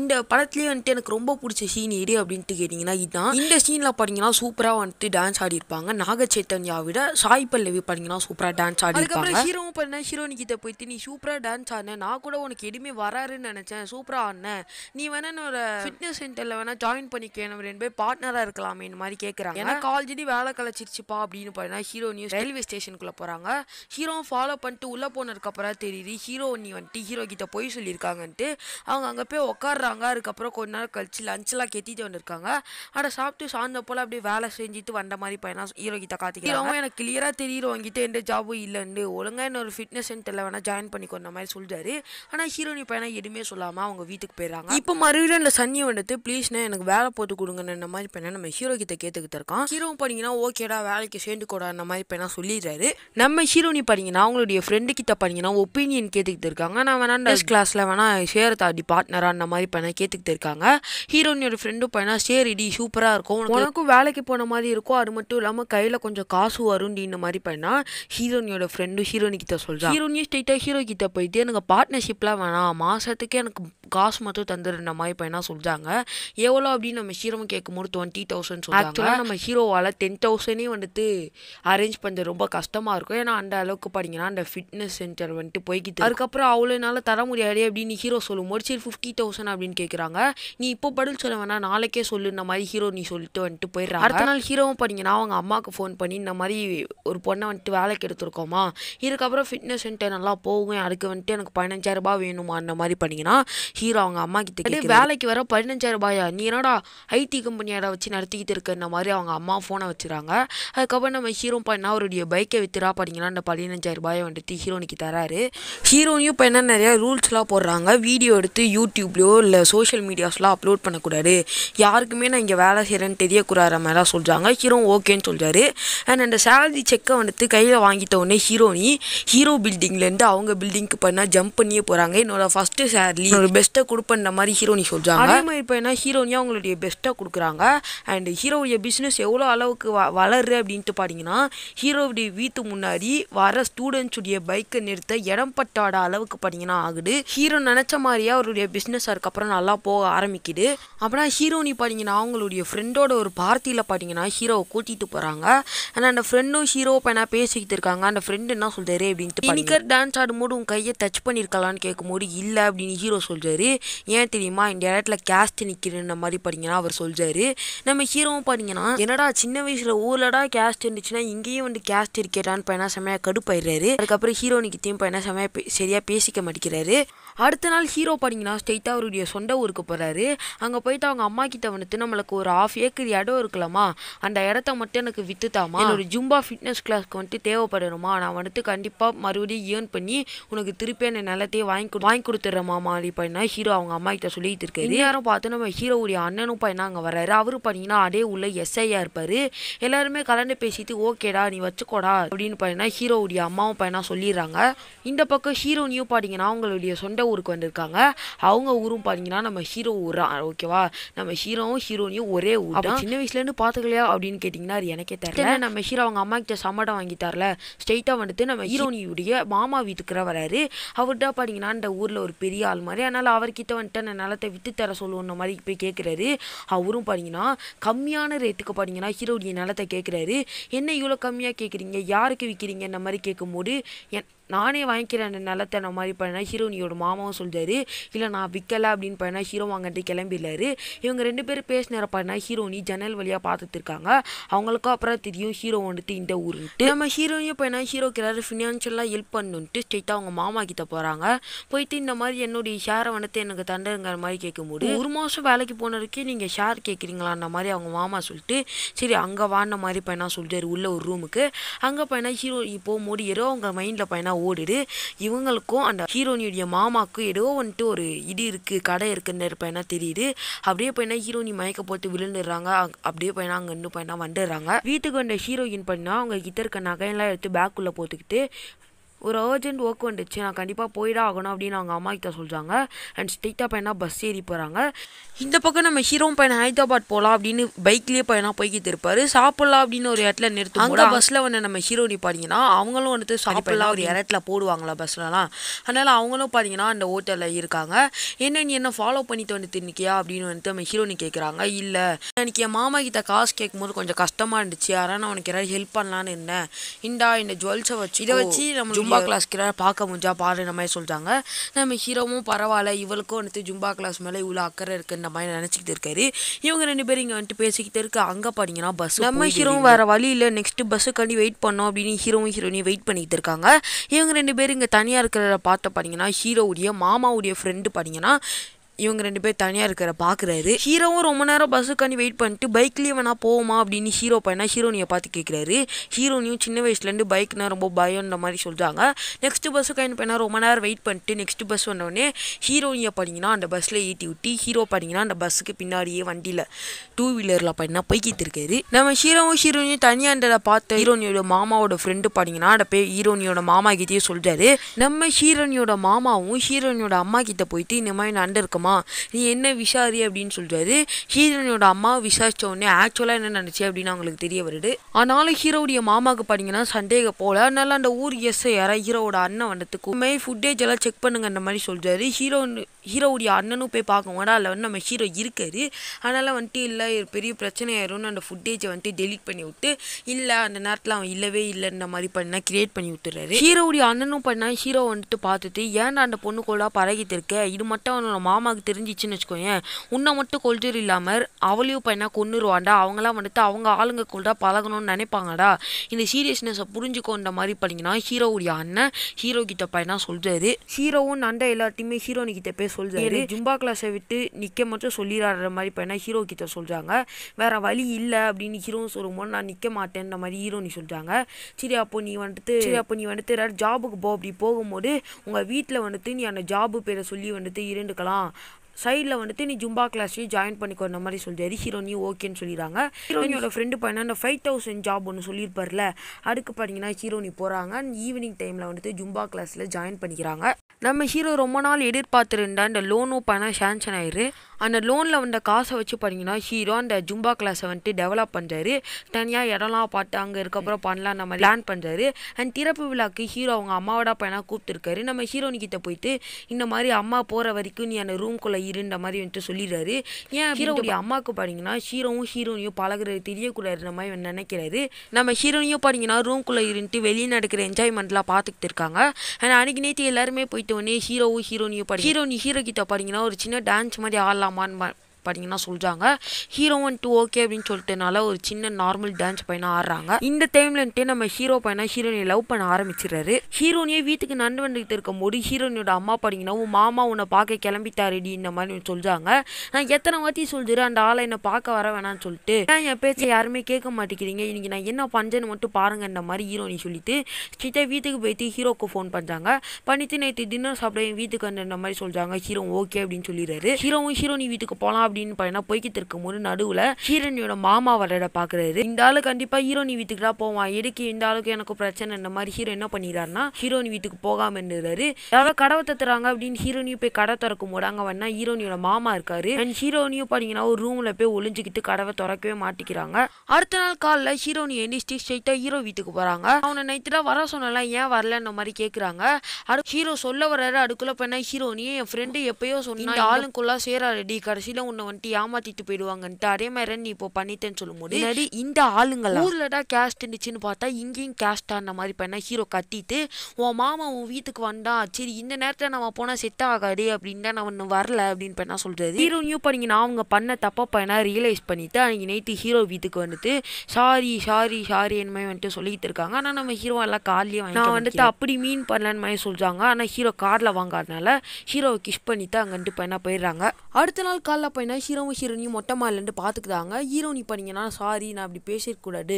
இந்த படத்துலேயே வந்துட்டு எனக்கு ரொம்ப பிடிச்ச சீன் எடு அப்படின்ட்டு கேட்டிங்கன்னா இதுதான் இந்த சீனில் பார்த்தீங்கன்னா சூப்பராக வந்துட்டு டான்ஸ் ஆடிருப்பாங்க நாக சைத்தன்யா விட சாய் பல்லவி பார்த்தீங்கன்னா சூப்பராக டான்ஸ் ஆடிருப்பாங்க ஹீரோவும் பண்ண ஹீரோனி கிட்ட போயிட்டு நீ சூப்பராக டான்ஸ் ஆடின நான் கூட உனக்கு எதுவுமே வராருன்னு நினச்சேன் சூப்பராக ஆடினேன் நீ வேணா என்னோட ஃபிட்னஸ் சென்டரில் வேணால் ஜாயின் பண்ணிக்கணும் ரெண்டு பேர் பார்ட்னராக இருக்கலாமே சாமி இந்த மாதிரி கேட்குறாங்க ஏன்னா காலேஜ் வேலை கலைச்சிருச்சுப்பா அப்படின்னு பார்த்தா ஹீரோ நியூஸ் ரயில்வே ஸ்டேஷனுக்குள்ளே போகிறாங்க ஹீரோ ஃபாலோ பண்ணிட்டு உள்ளே போனதுக்கப்புறம் தெரியுது ஹீரோ நீ வந்துட்டு ஹீரோ கிட்ட போய் சொல்லியிருக்காங்கன்ட்டு அவங்க அங்கே போய் உட்காடுறாங்க அதுக்கப்புறம் கொஞ்ச நேரம் கழிச்சு லஞ்செல்லாம் கெத்திட்டு வந்திருக்காங்க ஆனால் சாப்பிட்டு சார்ந்த போல அப்படியே வேலை செஞ்சுட்டு வந்த மாதிரி பையனா ஹீரோ கிட்ட காத்திக்கிறாங்க எனக்கு கிளியராக அவங்ககிட்ட எந்த ஜாபும் இல்லைன்னு ஒழுங்காக இன்னொரு ஃபிட்னஸ் சென்டரில் வேணால் ஜாயின் பண்ணிக்கொண்ட மாதிரி சொல்கிறாரு ஆனால் ஹீரோனி பையனா எதுவுமே சொல்லாமல் அவங்க வீட்டுக்கு போயிடுறாங்க இப்போ மறுபடியும் இந்த சன்னி வந்துட்டு ப்ளீஸ்ண்ணே எனக்கு வேலை போட்டு கொடுங்கன்னு மாதிரி பையனா நம்ம ஹீரோ ஆரோக்கியத்தை கேட்டுக்கிட்டு இருக்கான் ஹீரோ பாத்தீங்கன்னா ஓகேடா வேலைக்கு சேர்ந்து கூட அந்த மாதிரி பையனா சொல்லிடுறாரு நம்ம ஹீரோனி பாத்தீங்கன்னா அவங்களுடைய ஃப்ரெண்டு கிட்ட பாத்தீங்கன்னா ஒப்பீனியன் கேட்டுக்கிட்டு இருக்காங்க நான் வேணா டஸ்ட் கிளாஸ்ல வேணா சேரத்தாடி பார்ட்னரா அந்த மாதிரி பையனா கேட்டுக்கிட்டு இருக்காங்க ஹீரோனியோட ஃப்ரெண்டும் பையனா சேரிடி சூப்பரா இருக்கும் உனக்கும் வேலைக்கு போன மாதிரி இருக்கும் அது மட்டும் இல்லாம கையில கொஞ்சம் காசு வரும் இந்த மாதிரி பையனா ஹீரோனியோட ஃப்ரெண்டு ஹீரோனி கிட்ட சொல்றான் ஹீரோனியும் ஸ்ட்ரெயிட்டா ஹீரோ கிட்ட போயிட்டு எனக்கு பார்ட்னர்ஷிப்லாம் வேணாம் மாசத்துக்கு எனக்கு காசு மட்டும் தந்துடுற மாதிரி என்ன சொல்லிட்டாங்க எவ்வளோ அப்படின்னு நம்ம ஹீரோவும் கேட்கும்போது டுவெண்ட்டி தௌசண்ட் ஆக்சுவலாக நம்ம ஹீரோவால் டென் தௌசண்டே வந்துட்டு அரேஞ்ச் பண்ணுறது ரொம்ப கஷ்டமாக இருக்கும் ஏன்னா அந்த அளவுக்கு பார்த்தீங்கன்னா அந்த ஃபிட்னஸ் சென்டர் வந்துட்டு போய்கிட்டு அதுக்கப்புறம் அவ்வளோ என்னால் தர முடியாது அப்படின்னு ஹீரோ சொல்லும்போது சரி ஃபிஃப்டி தௌசண்ட் அப்படின்னு கேட்குறாங்க நீ இப்போ பதில் சொல்ல வேணாம் நாளைக்கே சொல்லு இந்த மாதிரி ஹீரோ நீ சொல்லிட்டு வந்துட்டு போயிடுறாங்க அடுத்த நாள் ஹீரோவும் பார்த்தீங்கன்னா அவங்க அம்மாவுக்கு ஃபோன் பண்ணி இந்த மாதிரி ஒரு பொண்ணை வந்துட்டு வேலைக்கு எடுத்துருக்கோமா இதுக்கப்புறம் ஃபிட்னஸ் சென்டர் நல்லா போகும் அதுக்கு வந்துட்டு எனக்கு பதினஞ்சாயிரரூபா வேணுமா அந்த மாதிரி பண்ணிங்கன்னா ஹீரோ அவங்க அம்மா கிட்ட கேட்டு வேலைக்கு வர பதினஞ்சாயிரம் ரூபாயா நீ என்னடா ஐடி கம்பெனியோட வச்சு நடத்திக்கிட்டு இருக்கிற மாதிரி அவங்க அம்மா ஃபோனை வச்சுறாங்க அதுக்கப்புறம் நம்ம ஹீரோ பண்ணா அவருடைய பைக்கை வித்துறா பார்த்தீங்கன்னா அந்த பதினஞ்சாயிரம் ரூபாயை வந்துட்டு ஹீரோனுக்கு தராரு ஹீரோனையும் இப்போ என்ன நிறையா ரூல்ஸ்லாம் போடுறாங்க வீடியோ எடுத்து யூடியூப்லேயோ இல்லை சோஷியல் மீடியாஸ்லாம் அப்லோட் பண்ணக்கூடாது யாருக்குமே நான் இங்கே வேலை செய்கிறேன்னு தெரியக்கூடாத மாதிரிலாம் சொல்கிறாங்க ஹீரோ ஓகேன்னு சொல்கிறாரு அண்ட் அந்த சேலரி செக்கை வந்துட்டு கையில் வாங்கிட்ட உடனே ஹீரோனி ஹீரோ பில்டிங்லேருந்து அவங்க பில்டிங்க்கு பண்ணால் ஜம்ப் பண்ணியே போகிறாங்க என்னோடய ஃபஸ்ட்டு சேலரி என்னோட பெஸ்ட் பெஸ்ட்டாக இந்த மாதிரி ஹீரோனி சொல்கிறாங்க அதே மாதிரி இப்போ என்ன ஹீரோனியாக அவங்களுடைய பெஸ்ட்டாக கொடுக்குறாங்க அண்ட் ஹீரோவுடைய பிஸ்னஸ் எவ்வளோ அளவுக்கு வ வளருது அப்படின்ட்டு பார்த்தீங்கன்னா ஹீரோவுடைய வீட்டு முன்னாடி வர ஸ்டூடெண்ட்ஸுடைய பைக்கை நிறுத்த இடம் பட்டாட அளவுக்கு பார்த்தீங்கன்னா ஆகுது ஹீரோ நினச்ச மாதிரியே அவருடைய பிஸ்னஸ் அதுக்கப்புறம் நல்லா போக ஆரம்பிக்குது அப்புறம் ஹீரோனி பார்த்தீங்கன்னா அவங்களுடைய ஃப்ரெண்டோட ஒரு பார்ட்டியில் பார்த்தீங்கன்னா ஹீரோவை கூட்டிகிட்டு போகிறாங்க ஆனால் அந்த ஃப்ரெண்டும் ஹீரோ இப்போ என்ன பேசிக்கிட்டு இருக்காங்க அந்த ஃப்ரெண்டு என்ன சொல்கிறாரு அப்படின்ட்டு டான்ஸ் ஆடும்போது உன் கையை டச் பண்ணியிருக்கலான்னு கேட்கும்போது இல்லை அப்படின்னு ஹீரோ சொல்கிறார் சொல்கிறாரு ஏன் தெரியுமா இந்த இடத்துல கேஸ்ட் நிற்கிறேன்ற மாதிரி பார்த்தீங்கன்னா அவர் சொல்கிறாரு நம்ம ஹீரோவும் பார்த்தீங்கன்னா என்னடா சின்ன வயசில் ஊர்லடா கேஸ்ட் இருந்துச்சுன்னா இங்கேயும் வந்து கேஸ்ட் இருக்கேடான்னு பையனா செமையாக கடுப்பாயிடுறாரு அதுக்கப்புறம் ஹீரோனிக்கித்தையும் பையனா செமையாக சரியாக பேசிக்க மாட்டேங்கிறாரு அடுத்த நாள் ஹீரோ பார்த்தீங்கன்னா ஸ்ட்ரெயிட்டாக அவருடைய சொந்த ஊருக்கு போகிறாரு அங்கே போயிட்டு அவங்க அம்மா கிட்ட வந்துட்டு நம்மளுக்கு ஒரு ஆஃப் ஏக்கர் இடம் இருக்கலாமா அந்த இடத்த மட்டும் எனக்கு வித்துத்தாமா ஒரு ஜும்பா ஃபிட்னஸ் கிளாஸ்க்கு வந்துட்டு தேவைப்படணுமா நான் வந்துட்டு கண்டிப்பாக மறுபடியும் ஏர்ன் பண்ணி உனக்கு திருப்பி அந்த நிலத்தையே வாங்கி வாங்கி கொடுத்துட்றேமா மாதிரி பண்ணா ஹீரோ அவங்க அம்மா கிட்ட சொல்லிட்டு இருக்காரு யாரும் பார்த்து நம்ம ஹீரோவுடைய அண்ணனும் பையனா அங்கே வர்றாரு அவரு பார்த்தீங்கன்னா அதே உள்ள எஸ்ஐயா இருப்பாரு எல்லாருமே கலந்து பேசிட்டு ஓகேடா நீ வச்சுக்கோடா அப்படின்னு பார்த்தீங்கன்னா ஹீரோவுடைய அம்மாவும் பையனா சொல்லிடுறாங்க இந்த பக்கம் ஹீரோ நியூ பார்த்தீங்கன்னா அவங்களுடைய சொந்த ஊருக்கு வந்திருக்காங்க அவங்க ஊரும் பார்த்தீங்கன்னா நம்ம ஹீரோ ஊரா ஓகேவா நம்ம ஹீரோவும் ஹீரோனியும் ஒரே ஊர் சின்ன சின்ன வயசுலேருந்து பார்த்துக்கலையா அப்படின்னு கேட்டிங்கன்னா அது எனக்கே தெரியல நம்ம ஹீரோ அவங்க அம்மா கிட்ட சம்மடம் வாங்கி தரல ஸ்ட்ரெயிட்டாக வந்துட்டு நம்ம ஹீரோனியுடைய மாமா வீட்டுக்குற வராரு அவர்கிட்ட பார்த்தீங்கன்னா இந்த ஊரில் ஒரு பெரிய ஆள் மாதிரி அதனால் அவர்கிட்ட வந்துட்டு நான் நிலத்தை விட்டு தர சொல்லுவோன்ற மாதிரி போய் கேட்குறாரு அவரும் பார்த்தீங்கன்னா கம்மியான ரேட்டுக்கு பார்த்தீங்கன்னா ஹீரோடைய நிலத்தை கேட்குறாரு என்ன இவ்வளோ கம்மியாக கேட்குறீங்க யாருக்கு விற்கிறீங்கன்ற மாதிரி கேட்கும்போது என் நானே வாங்கிக்கிறேன் நிலத்தை நான் மாதிரி பண்ணா ஹீரோனியோட மாமாவும் சொல்கிறார் இல்லை நான் விற்கலை அப்படின்னு பண்ணா ஹீரோ வாங்கிட்டு கிளம்பிடலார் இவங்க ரெண்டு பேரும் பேசினார பண்ணா ஹீரோனி ஜன்னல் வழியாக பார்த்துட்ருக்காங்க அவங்களுக்கும் அப்புறம் தெரியும் ஹீரோ வந்துட்டு இந்த ஊருன்ட்டு நம்ம ஹீரோனியும் ஹீரோ ஹீரோக்கிறாரு ஃபினான்ஷியலாக ஹெல்ப் பண்ணுன்ட்டு ஸ்ட்ரெயிட்டாக அவங்க மாமா கிட்ட போகிறாங்க போயிட்டு இந்த மாதிரி என்னுடைய ஷேரை வந்துட்டு எனக்கு தண்டருங்கிற மாதிரி கேட்கும்போது ஒரு மாதம் வேலைக்கு போனதுக்கே நீங்கள் ஷேர் கேட்குறீங்களான்ற மாதிரி அவங்க மாமா சொல்லிட்டு சரி அங்கே வாங்கின மாதிரி பையனா சொல்கிறார் உள்ள ஒரு ரூமுக்கு அங்கே பையனா ஹீரோ போகும்போது ஏதோ அவங்க மைண்டில் பையனா எல்லாம் ஓடிடு இவங்களுக்கும் அந்த ஹீரோனியுடைய மாமாவுக்கும் ஏதோ வந்துட்டு ஒரு இடி இருக்குது கடை இருக்குன்னு பையனா தெரியுது அப்படியே பையனா ஹீரோனி மயக்க போட்டு விழுந்துடுறாங்க அப்படியே பையனா அங்கேருந்து பையனா வந்துடுறாங்க வீட்டுக்கு வந்த ஹீரோயின் பண்ணால் அவங்க கிட்ட இருக்க நகையெல்லாம் எடுத்து பேக்குள்ளே போட்டுக்கிட்டு ஒரு அர்ஜென்ட் ஒர்க் வந்துச்சு நான் கண்டிப்பாக போயிட ஆகணும் அப்படின்னு அவங்க அம்மா கிட்ட சொல்கிறாங்க அண்ட் ஸ்ட்ரெயிட்டாக பையனா பஸ் ஏறி போகிறாங்க இந்த பக்கம் நம்ம ஹீரோ பையன் ஹைதராபாத் போகலாம் அப்படின்னு பைக்லேயே பையனாக போய்கிட்டு இருப்பார் சாப்பிட்லாம் அப்படின்னு ஒரு இடத்துல நிறுத்தும் அந்த பஸ்ஸில் வந்து நம்ம ஹீரோ பார்த்தீங்கன்னா அவங்களும் வந்துட்டு சாப்பிட்லாம் ஒரு இடத்துல போடுவாங்களா பஸ்லலாம் அதனால் அவங்களும் பார்த்தீங்கன்னா அந்த ஹோட்டலில் இருக்காங்க என்ன நீ என்ன ஃபாலோ பண்ணிட்டு வந்து தின்னிக்கியா அப்படின்னு வந்துட்டு நம்ம ஹீரோனி கேட்குறாங்க இல்லை எனக்கு என் மாமா கிட்ட காசு கேட்கும் போது கொஞ்சம் கஷ்டமாக இருந்துச்சு அதனால் நான் உனக்கு யாராவது ஹெல்ப் பண்ணலான்னு இருந்தேன் இந்தா இந்த ஜுவல்ஸை வச்சு இதை வச்சு நம்ம ஜும்பா கிளாஸ்க்கு பார்க்க முடிஞ்சா இந்த மாதிரி சொல்லிட்டாங்க நம்ம ஹீரோவும் பரவாயில்ல இவளுக்கும் வந்துட்டு ஜும்பா கிளாஸ் மேலே இவ்வளோ அக்கறை இருக்குன்ற மாதிரி நினச்சிக்கிட்டு இருக்காரு இவங்க ரெண்டு பேரும் இங்கே வந்துட்டு பேசிக்கிட்டு இருக்கு அங்கே பார்த்தீங்கன்னா பஸ் நம்ம ஹீரோவும் வேறு வழி இல்லை நெக்ஸ்ட்டு பஸ்ஸுக்காண்டி வெயிட் பண்ணோம் அப்படின்னு ஹீரோவும் ஹீரோனையும் வெயிட் பண்ணிட்டு இருக்காங்க இவங்க ரெண்டு பேரும் இங்கே தனியாக இருக்கிற பார்த்த பார்த்தீங்கன்னா ஹீரோவுடைய மாமாவுடைய ஃப்ரெண்டு பார்த்தீங்கன்னா இவங்க ரெண்டு பேர் தனியாக இருக்கிற பார்க்குறாரு ஹீரோவும் ரொம்ப நேரம் பஸ்ஸுக்காண்டி வெயிட் பண்ணிட்டு பைக்லேயே வேணா போவோமா அப்படின்னு ஹீரோ பையனா ஹீரோனியை பார்த்து கேட்குறாரு ஹீரோனியும் சின்ன வயசுலேருந்து பைக்னா ரொம்ப பயம்ன்ற மாதிரி சொல்கிறாங்க நெக்ஸ்ட் பஸ்ஸுக்காயின் பையனா ரொம்ப நேரம் வெயிட் பண்ணிட்டு நெக்ஸ்ட் பஸ் வந்தோடனே ஹீரோனியை பண்ணிங்கன்னா அந்த பஸ்ஸில் ஏற்றி விட்டு ஹீரோ பண்ணிங்கன்னா அந்த பஸ்ஸுக்கு பின்னாடியே வண்டியில் டூ வீலரில் பண்ணினா போய்க்கிட்டு இருக்காரு நம்ம ஹீரோவும் ஹீரோனியும் தனியாக அந்த பார்த்த ஹீரோனியோட மாமாவோட ஃப்ரெண்டு படிங்கன்னா அந்த பே ஹீரோனியோட மாமா கிட்டேயே சொல்கிறாரு நம்ம ஹீரோனியோட மாமாவும் ஹீரோனியோட அம்மா கிட்டே போயிட்டு இந்த மாதிரி நான் இருக்க ஆமாம் நீ என்ன விசாரி அப்படின்னு சொல்கிறாரு ஹீரோயினோட அம்மா விசாரிச்ச உடனே ஆக்சுவலாக என்ன நினச்சி அப்படின்னு அவங்களுக்கு தெரிய வருது ஆனாலும் ஹீரோடைய மாமாவுக்கு பார்த்தீங்கன்னா சந்தேக போல அதனால அந்த ஊர் எஸ்ஐ யாரா ஹீரோட அண்ணன் வந்ததுக்குமே ஃபுட்டேஜ் எல்லாம் செக் பண்ணுங்க அந்த மாதிரி சொல்கிறாரு ஹீரோ ஹீரோவுடைய அண்ணனும் போய் பார்க்கும் அதில் வந்து நம்ம ஹீரோ இருக்காரு அதனால் வந்துட்டு இல்லை பெரிய பிரச்சனை ஆயிரும்னு அந்த ஃபுட்டேஜை வந்துட்டு டெலிட் பண்ணி விட்டு இல்லை அந்த நேரத்தில் அவன் இல்லவே இல்லைன்ற மாதிரி பண்ணால் கிரியேட் பண்ணி விட்டுறாரு ஹீரோவுடைய அண்ணனும் பண்ணால் ஹீரோ வந்துட்டு பார்த்துட்டு ஏன்டா அந்த பொண்ணு கொள்ளா பழகிட்டு இருக்க இது மட்டும் அவனோட மாமாவுக்கு தெரிஞ்சிச்சுன்னு வச்சுக்கோயேன் உன்னை மட்டும் கொள்ட்டு இல்லாமல் அவளையும் பையனா கொண்டுருவாண்டா அவங்களாம் வந்துட்டு அவங்க ஆளுங்க கொள்டா பழகணும்னு நினைப்பாங்கடா இந்த சீரியஸ்னஸை புரிஞ்சுக்கோன்ற மாதிரி பண்ணிங்கன்னா ஹீரோவுடைய அண்ணன் ஹீரோ கிட்ட பையனா சொல்கிறாரு ஹீரோவும் நண்டை எல்லாத்தையுமே ஹீரோனு கிட்ட பேச சொல்கிறாரு ஜும்பா கிளாஸை விட்டு நிற்க மட்டும் சொல்லிடுற மாதிரி இப்போ என்ன ஹீரோ கிட்ட சொல்கிறாங்க வேறு வழி இல்லை அப்படின்னு ஹீரோ சொல்லும்போது நான் நிற்க மாட்டேன்ற மாதிரி நீ சொல்கிறாங்க சரி அப்போ நீ வந்துட்டு சரி அப்போ நீ வந்துட்டு யாராவது ஜாபுக்கு போ அப்படி போகும்போது உங்கள் வீட்டில் வந்துட்டு நீ அந்த ஜாபு பேரை சொல்லி வந்துட்டு இருந்துக்கலாம் சைடில் வந்துட்டு நீ ஜும்பா கிளாஸ்லேயும் ஜாயின் பண்ணிக்கோ அந்த மாதிரி சொல்லிட்டு ஹீரோனியும் ஓகேன்னு சொல்லிடுறாங்க ஹீரோனியோட ஃப்ரெண்டு பையனா அந்த ஃபைவ் தௌசண்ட் ஜாப் ஒன்று சொல்லியிருப்பார்ல அதுக்கு பார்த்தீங்கன்னா ஹீரோனி போகிறாங்க ஈவினிங் டைமில் வந்துட்டு ஜும்பா கிளாஸில் ஜாயின் பண்ணிக்கிறாங்க நம்ம ஹீரோ ரொம்ப நாள் எதிர்பார்த்துருந்தா இந்த லோனும் பணம் சேங்ஷன் ஆயிரு அந்த லோனில் வந்த காசை வச்சு பார்த்தீங்கன்னா ஹீரோ அந்த ஜும்பா கிளாஸை வந்துட்டு டெவலப் பண்ணுறாரு தனியாக இடம்லாம் பார்த்து அங்கே இருக்கப்புறம் பண்ணலாம் நம்ம பிளான் பண்ணுறாரு அண்ட் திறப்பு விழாக்கு ஹீரோ அவங்க அம்மாவோட பையனாக கூப்பிட்டுருக்காரு நம்ம ஹீரோனிக்கிட்ட போயிட்டு இந்த மாதிரி அம்மா போகிற வரைக்கும் நீ அந்த ரூம்குள்ளே இருந்த மாதிரி வந்துட்டு சொல்லிடுறாரு ஏன் ஹீரோடைய அம்மாவுக்கு பார்த்தீங்கன்னா ஹீரோவும் ஹீரோனியும் பழகிறது தெரியக்கூடாது இந்த மாதிரி நினைக்கிறாரு நம்ம ஹீரோனியும் பார்த்தீங்கன்னா ரூம்குள்ளே இருந்துட்டு வெளியே நடக்கிற என்ஜாய்மெண்ட்லாம் பார்த்துக்கிட்டு இருக்காங்க அண்ட் அன்னைக்கு நேற்று எல்லாருமே போயிட்டு உடனே ஹீரோவும் ஹீரோனியும் பாடி ஹீரோனி ஹீரோ கிட்ட பார்த்தீங்கன்னா ஒரு சின்ன டான்ஸ் மாதிரி ஆடலாம் someone பார்த்தீங்கன்னா சொல்கிறாங்க ஹீரோ ஒன் டூ ஓகே அப்படின்னு சொல்லிட்டுனால ஒரு சின்ன நார்மல் டான்ஸ் பையனாக ஆடுறாங்க இந்த டைம்லன்ட்டு நம்ம ஹீரோ பையனா ஹீரோனியை லவ் பண்ண ஆரம்பிச்சிடுறாரு ஹீரோனியே வீட்டுக்கு நண்டு வந்துகிட்டு போது ஹீரோனியோட அம்மா பார்த்தீங்கன்னா உன் மாமா உன்னை பார்க்க கிளம்பிட்டாருடி இந்த மாதிரி சொல்கிறாங்க நான் எத்தனை வாட்டி சொல்லிடுறேன் அந்த ஆளை என்னை பார்க்க வர வேணாம்னு சொல்லிட்டு நான் என் பேச்சை யாருமே கேட்க மாட்டேங்கிறீங்க இன்னைக்கு நான் என்ன பஞ்சன்னு மட்டும் பாருங்க இந்த மாதிரி ஹீரோனி சொல்லிட்டு கிட்ட வீட்டுக்கு போயிட்டு ஹீரோக்கு ஃபோன் பண்ணுறாங்க பண்ணிட்டு நேற்று டின்னர் சாப்பிட என் வீட்டுக்கு அந்த மாதிரி சொல்கிறாங்க ஹீரோ ஓகே அப்படின்னு சொல்லிடுறாரு ஹீரோவும் ஹீரோனி வீட்டுக்கு போகலாம் அப்படின்னு பையனா போய்கிட்டு இருக்கும்போது நடுவுல ஹீரோனியோட மாமா வரட பார்க்குறாரு இந்த ஆளு கண்டிப்பா ஹீரோனி வீட்டுக்கு தான் போவான் எதுக்கு இந்த ஆளுக்கு எனக்கு பிரச்சனை இந்த மாதிரி ஹீரோ என்ன பண்ணிடுறாருன்னா ஹீரோனி வீட்டுக்கு போகாம இருந்தாரு யாராவது கடவை தத்துறாங்க அப்படின்னு ஹீரோனியும் போய் கடை திறக்கும் போது அங்கே வேணா ஹீரோனியோட மாமா இருக்காரு அண்ட் ஹீரோனியும் பார்த்தீங்கன்னா ஒரு ரூம்ல போய் ஒளிஞ்சுக்கிட்டு கடவை திறக்கவே மாட்டிக்கிறாங்க அடுத்த நாள் காலில் ஹீரோனி எந்திரிச்சு ஸ்ட்ரெயிட்டாக ஹீரோ வீட்டுக்கு போறாங்க அவனை நைட்டு வர சொன்னலாம் ஏன் வரலன்ற மாதிரி கேட்குறாங்க அடுத்து ஹீரோ சொல்ல வர்றாரு அடுக்குள்ள பண்ண ஹீரோனியே என் ஃப்ரெண்டு எப்பயோ சொன்னா ஆளுக்குள்ளா சேராடி கடைசியில உன்னை பொண்ணை வந்துட்டு ஏமாத்திட்டு போயிடுவாங்கன்ட்டு அதே மாதிரி நீ இப்போ பண்ணிட்டேன்னு சொல்லும்போது முன்னாடி இந்த ஆளுங்களா ஊர்லடா கேஸ்ட் இருந்துச்சுன்னு பார்த்தா இங்கேயும் கேஸ்ட் அந்த மாதிரி பண்ண ஹீரோ கத்திட்டு உன் மாமா உன் வீட்டுக்கு வந்தா சரி இந்த நேரத்தில் நம்ம போனால் செட் ஆகாது அப்படின்னு தான் நான் ஒன்று வரல அப்படின்னு பண்ணா சொல்கிறது ஹீரோ நியூ நான் அவங்க பண்ண தப்பா பண்ண ரியலைஸ் பண்ணிட்டு அன்றைக்கி நைட்டு ஹீரோ வீட்டுக்கு வந்துட்டு சாரி சாரி சாரி என்ன வந்துட்டு சொல்லிட்டு இருக்காங்க ஆனால் நம்ம ஹீரோ எல்லாம் கார்லேயே வாங்கி நான் வந்துட்டு அப்படி மீன் பண்ணலன்னு மாதிரி சொல்கிறாங்க ஆனால் ஹீரோ காரில் வாங்காதனால ஹீரோவை கிஷ் பண்ணிவிட்டு அங்கேன்ட்டு பையனாக போயிடுறாங்க அடுத்த நாள் காலைல பையனா பார்த்தீங்கன்னா ஹீரோவும் ஹீரோனியும் மொட்டை இல்லைன்னு பார்த்துக்குதாங்க ஹீரோனி நான் சாரி நான் அப்படி பேசிடக்கூடாது